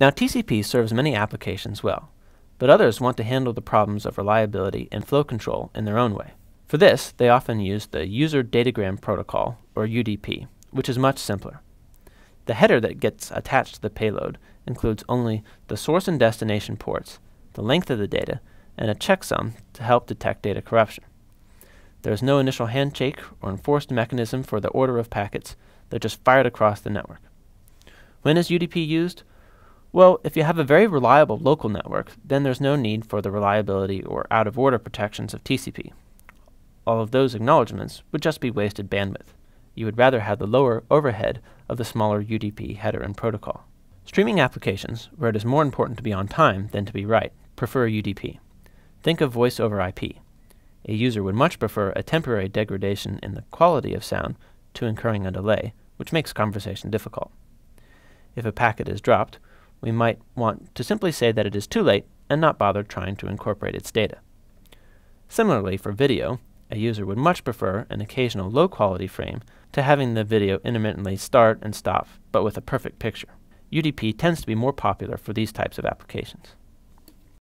Now TCP serves many applications well, but others want to handle the problems of reliability and flow control in their own way. For this, they often use the User Datagram Protocol, or UDP, which is much simpler. The header that gets attached to the payload includes only the source and destination ports, the length of the data, and a checksum to help detect data corruption. There is no initial handshake or enforced mechanism for the order of packets, they're just fired across the network. When is UDP used? Well, if you have a very reliable local network, then there's no need for the reliability or out of order protections of TCP. All of those acknowledgements would just be wasted bandwidth. You would rather have the lower overhead of the smaller UDP header and protocol. Streaming applications, where it is more important to be on time than to be right, prefer UDP. Think of voice over IP. A user would much prefer a temporary degradation in the quality of sound to incurring a delay, which makes conversation difficult. If a packet is dropped, we might want to simply say that it is too late and not bother trying to incorporate its data. Similarly, for video, a user would much prefer an occasional low-quality frame to having the video intermittently start and stop, but with a perfect picture. UDP tends to be more popular for these types of applications.